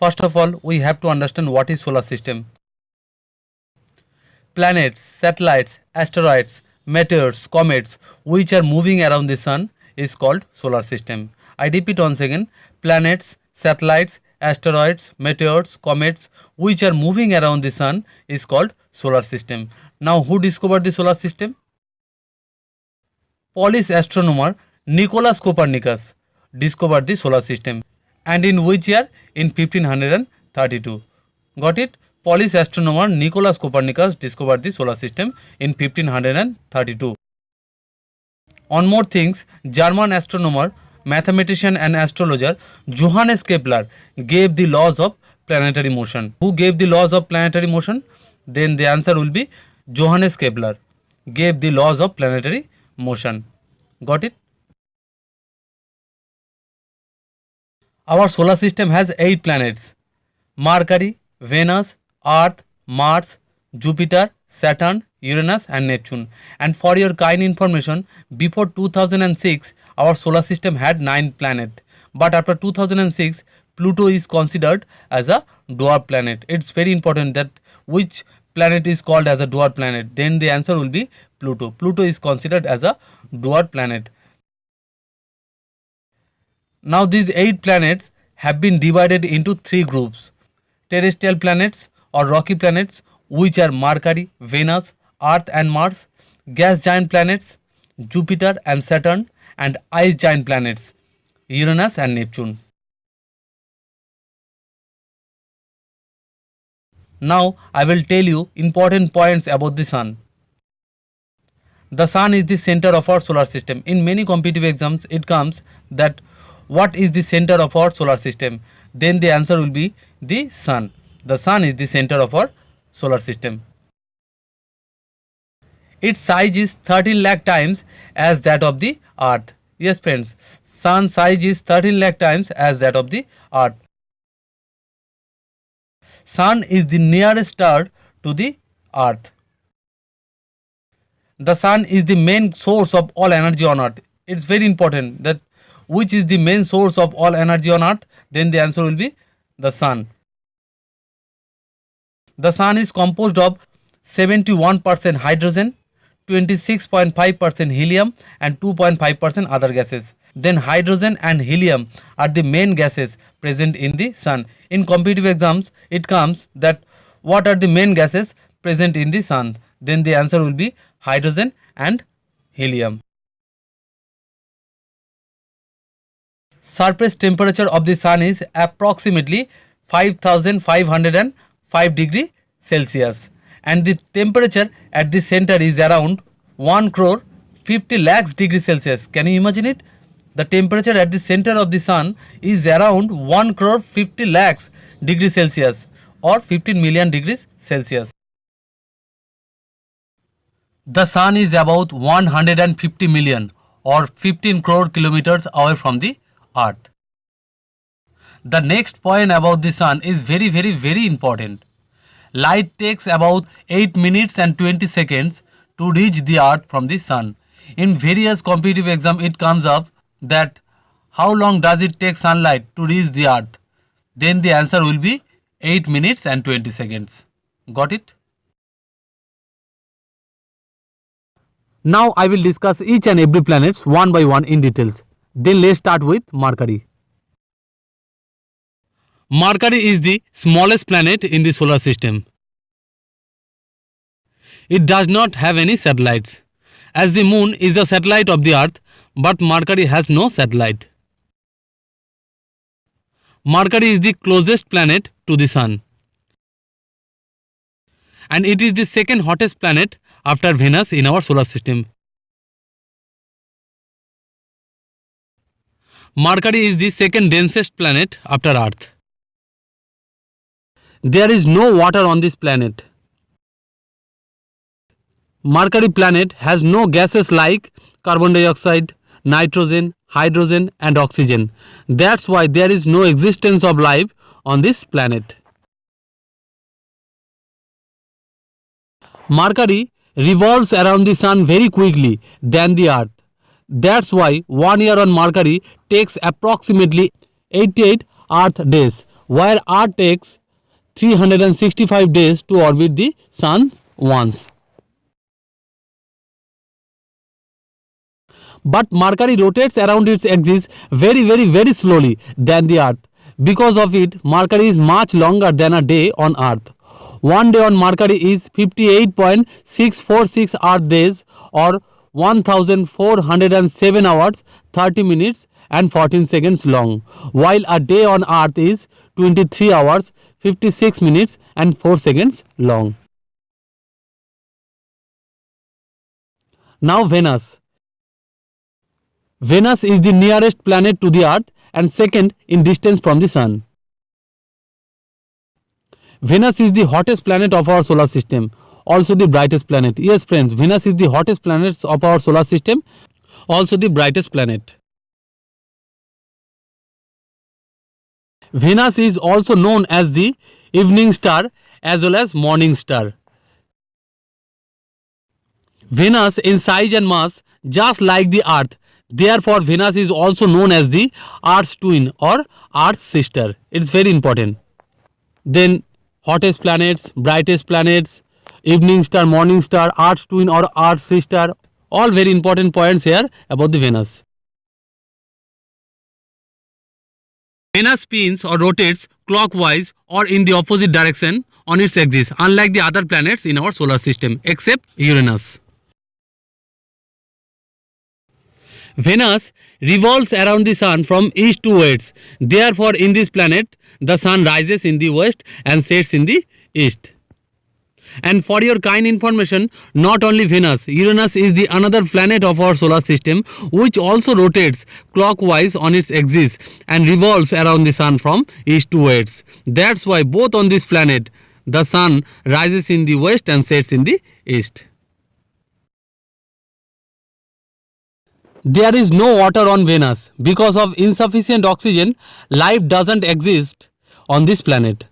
First of all, we have to understand what is solar system. Planets, satellites, asteroids, meteors, comets, which are moving around the sun is called solar system. I repeat once again, planets, satellites, asteroids, meteors, comets, which are moving around the sun is called solar system. Now, who discovered the solar system? Polish astronomer Nicholas Copernicus discovered the solar system. and in which year? In 1532. Got it? Polish astronomer Nicholas Copernicus discovered the solar system in 1532. On more things, German astronomer, mathematician and astrologer Johannes Kepler gave the laws of planetary motion. Who gave the laws of planetary motion? Then the answer will be Johannes Kepler gave the laws of planetary motion. Got it? Our solar system has 8 planets Mercury, Venus, Earth, Mars, Jupiter, Saturn, Uranus and Neptune. And for your kind information, before 2006, our solar system had 9 planets. But after 2006, Pluto is considered as a dwarf planet. It's very important that which planet is called as a dwarf planet. Then the answer will be Pluto. Pluto is considered as a dwarf planet. Now these 8 planets have been divided into 3 groups. Terrestrial planets or rocky planets which are Mercury, Venus, Earth and Mars, gas giant planets, Jupiter and Saturn and ice giant planets, Uranus and Neptune. Now I will tell you important points about the Sun. The Sun is the center of our solar system. In many competitive exams, it comes that what is the center of our solar system? Then the answer will be the sun. The sun is the center of our solar system. Its size is 13 lakh times as that of the earth. Yes friends, sun size is 13 lakh times as that of the earth. Sun is the nearest star to the earth. The sun is the main source of all energy on earth. It's very important that which is the main source of all energy on earth then the answer will be the sun the sun is composed of 71% hydrogen 26.5% helium and 2.5% other gases then hydrogen and helium are the main gases present in the sun in competitive exams it comes that what are the main gases present in the sun then the answer will be hydrogen and helium surface temperature of the sun is approximately 5505 degree Celsius and the temperature at the center is around 1 crore 50 lakhs degree Celsius. Can you imagine it? The temperature at the center of the sun is around 1 crore 50 lakhs degree Celsius or 15 million degrees Celsius. The sun is about 150 million or 15 crore kilometers away from the earth. The next point about the sun is very very very important. Light takes about 8 minutes and 20 seconds to reach the earth from the sun. In various competitive exam it comes up that how long does it take sunlight to reach the earth? Then the answer will be 8 minutes and 20 seconds. Got it? Now I will discuss each and every planets one by one in details. Then let's start with Mercury. Mercury is the smallest planet in the solar system. It does not have any satellites. As the moon is a satellite of the earth, but Mercury has no satellite. Mercury is the closest planet to the sun. And it is the second hottest planet after Venus in our solar system. Mercury is the second densest planet after Earth. There is no water on this planet. Mercury planet has no gases like carbon dioxide, nitrogen, hydrogen and oxygen. That's why there is no existence of life on this planet. Mercury revolves around the sun very quickly than the earth. That's why one year on Mercury takes approximately 88 Earth days, while Earth takes 365 days to orbit the Sun once. But Mercury rotates around its axis very very very slowly than the Earth. Because of it, Mercury is much longer than a day on Earth. One day on Mercury is 58.646 Earth days or 1407 hours 30 minutes and 14 seconds long while a day on earth is 23 hours 56 minutes and 4 seconds long now venus venus is the nearest planet to the earth and second in distance from the sun venus is the hottest planet of our solar system also the brightest planet. Yes friends, Venus is the hottest planet of our solar system, also the brightest planet. Venus is also known as the evening star as well as morning star. Venus in size and mass just like the earth. Therefore, Venus is also known as the earth's twin or earth's sister. It's very important. Then hottest planets, brightest planets, evening star, morning star, arts twin or Earth sister. All very important points here about the Venus. Venus spins or rotates clockwise or in the opposite direction on its axis unlike the other planets in our solar system except Uranus. Venus revolves around the sun from east to west. Therefore, in this planet, the sun rises in the west and sets in the east. And for your kind information, not only Venus, Uranus is the another planet of our solar system which also rotates clockwise on its axis and revolves around the sun from east to west. That's why both on this planet, the sun rises in the west and sets in the east. There is no water on Venus. Because of insufficient oxygen, life doesn't exist on this planet.